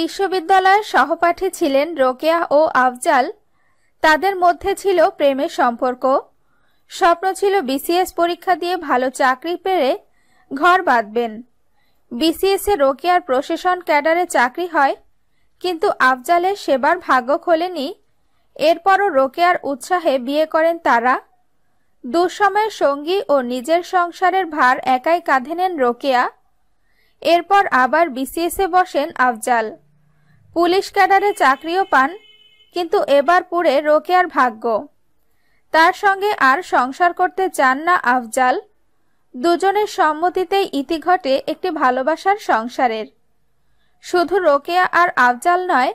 বিশ্ববিদ্যালয়ের সহপাঠী ছিলেন রোকেয়া ও আফজাল তাদের মধ্যে ছিল প্রেমের সম্পর্ক স্বপ্ন ছিল বিসিএস পরীক্ষা দিয়ে ভালো চাকরি পেয়ে ঘর বাঁধবেন বিসিএস এ রোকেয়ার প্রশাসন ক্যাডারে চাকরি হয় কিন্তু আফজালের সেবার ভাগ্য খোলেনি এরপরও রোকেয়ার উৎসাহে বিয়ে করেন তারা দুঃসময়ের সঙ্গী ও নিজের সংসারের ভার একাই কাঁধে নেন রোকেয়া এরপর আবার বিসিএসে বসেন আফজাল পুলিশ ক্যাডারে চাকরিও পান কিন্তু এবার পুড়ে রোকেয়ার ভাগ্য তার সঙ্গে আর সংসার করতে চান না আফজাল দুজনের সম্মতিতেই ইতি ঘটে একটি ভালোবাসার সংসারের শুধু রোকেয়া আর আফজাল নয়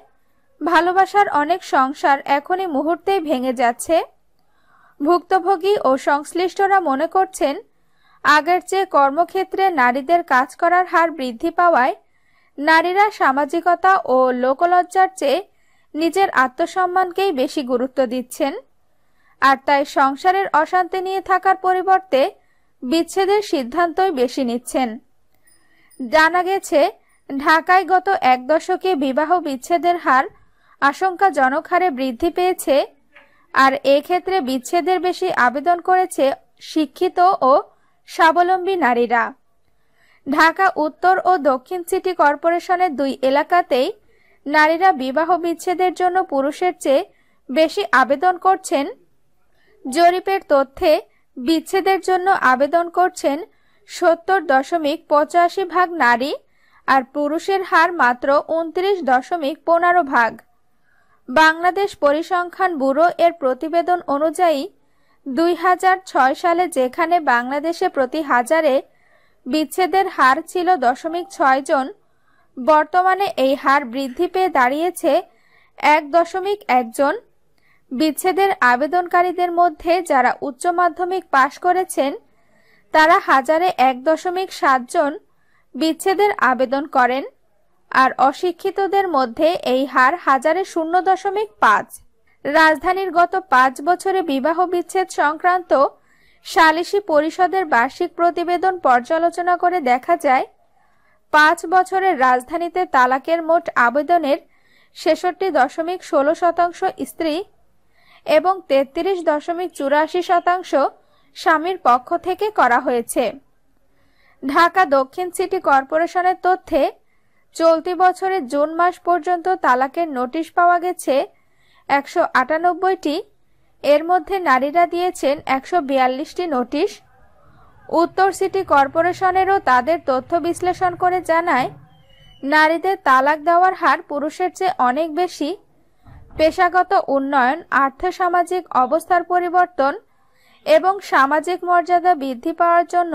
ভালোবাসার অনেক সংসার এখনই মুহূর্তেই ভেঙে যাচ্ছে ভুক্তভোগী ও সংশ্লিষ্টরা মনে করছেন আগের চেয়ে কর্মক্ষেত্রে নারীদের কাজ করার হার বৃদ্ধি পাওয়ায় নারীরা সামাজিকতা ও লোকলজ্জার চেয়ে নিজের আত্মসম্মানকেই বেশি গুরুত্ব দিচ্ছেন আর তাই সংসারের অশান্তি নিয়ে থাকার পরিবর্তে বিচ্ছেদের সিদ্ধান্তই বেশি নিচ্ছেন জানা গেছে ঢাকায় গত এক দশকে বিবাহ বিচ্ছেদের হার আশঙ্কাজনক হারে বৃদ্ধি পেয়েছে আর এক্ষেত্রে বিচ্ছেদের বেশি আবেদন করেছে শিক্ষিত ও স্বাবলম্বী নারীরা ঢাকা উত্তর ও দক্ষিণ সিটি কর্পোরেশনের দুই এলাকাতেই নারীরা বিবাহ বিচ্ছেদের জন্য পুরুষের চেয়ে বেশি আবেদন করছেন জরিপের তথ্যে বিচ্ছেদের জন্য আবেদন করছেন সত্তর দশমিক পঁচাশি ভাগ নারী আর পুরুষের হার মাত্র উনত্রিশ দশমিক পনেরো ভাগ বাংলাদেশ পরিসংখ্যান ব্যুরো এর প্রতিবেদন অনুযায়ী দুই সালে যেখানে বাংলাদেশে প্রতি হাজারে বিচ্ছেদের হার ছিল দশমিক ছয় জন বর্তমানে এই হার বৃদ্ধি পেয়ে দাঁড়িয়েছে এক দশমিক একজন বিচ্ছেদের আবেদনকারীদের মধ্যে যারা উচ্চ মাধ্যমিক পাশ করেছেন তারা হাজারে এক দশমিক সাতজন বিচ্ছেদের আবেদন করেন আর অশিক্ষিতদের মধ্যে এই হার হাজারে শূন্য দশমিক পাঁচ রাজধানীর গত পাঁচ বছরে বিবাহ বিচ্ছেদ সংক্রান্ত সালিসি পরিষদের বার্ষিক প্রতিবেদন পর্যালোচনা করে দেখা যায় পাঁচ বছরের রাজধানীতে তালাকের মোট আবেদনের ছেষট্টি দশমিক ষোলো শতাংশ স্ত্রী এবং তেত্রিশ দশমিক চুরাশি শতাংশ স্বামীর পক্ষ থেকে করা হয়েছে ঢাকা দক্ষিণ সিটি কর্পোরেশনের তথ্যে চলতি বছরের জুন মাস পর্যন্ত তালাকের নোটিশ পাওয়া গেছে একশো আটানব্বইটি এর মধ্যে নারীরা দিয়েছেন একশো বিয়াল্লিশটি নোটিশ উত্তর সিটি কর্পোরেশনেরও তাদের তথ্য বিশ্লেষণ করে জানায় নারীদের তালাক দেওয়ার হার পুরুষের চেয়ে অনেক বেশি পেশাগত উন্নয়ন আর্থসামাজিক অবস্থার পরিবর্তন এবং সামাজিক মর্যাদা বৃদ্ধি পাওয়ার জন্য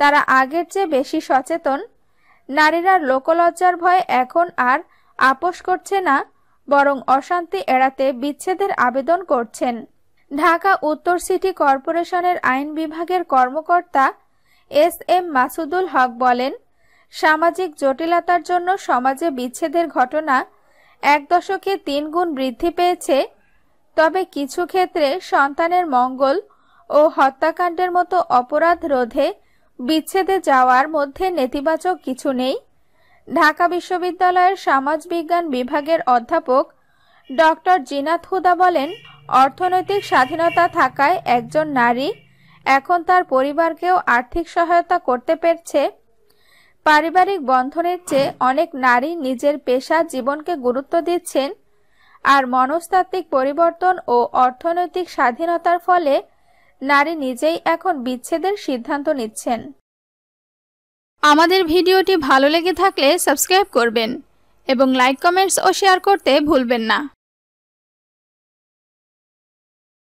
তারা আগের চেয়ে বেশি সচেতন নারীরা লোকলজ্জার ভয়ে এখন আর আপোষ করছে না বরং অশান্তি এড়াতে বিচ্ছেদের আবেদন করছেন ঢাকা উত্তর সিটি কর্পোরেশনের আইন বিভাগের কর্মকর্তা এস এম মাসুদুল হক বলেন সামাজিক জটিলতার জন্য সমাজে বিচ্ছেদের ঘটনা এক দশকে তিন গুণ বৃদ্ধি পেয়েছে তবে কিছু ক্ষেত্রে সন্তানের মঙ্গল ও হত্যাকাণ্ডের মতো অপরাধ রোধে বিচ্ছেদে যাওয়ার মধ্যে নেতিবাচক কিছু নেই ঢাকা বিশ্ববিদ্যালয়ের সমাজবিজ্ঞান বিভাগের অধ্যাপক ডক্টর জিনাত হুদা বলেন অর্থনৈতিক স্বাধীনতা থাকায় একজন নারী এখন তার পরিবারকেও আর্থিক সহায়তা করতে পেরেছে পারিবারিক বন্ধনের চেয়ে অনেক নারী নিজের পেশা জীবনকে গুরুত্ব দিচ্ছেন আর মনস্তাত্ত্বিক পরিবর্তন ও অর্থনৈতিক স্বাধীনতার ফলে নারী নিজেই এখন বিচ্ছেদের সিদ্ধান্ত নিচ্ছেন আমাদের ভিডিওটি ভালো লেগে থাকলে সাবস্ক্রাইব করবেন এবং লাইক কমেন্টস ও শেয়ার করতে ভুলবেন না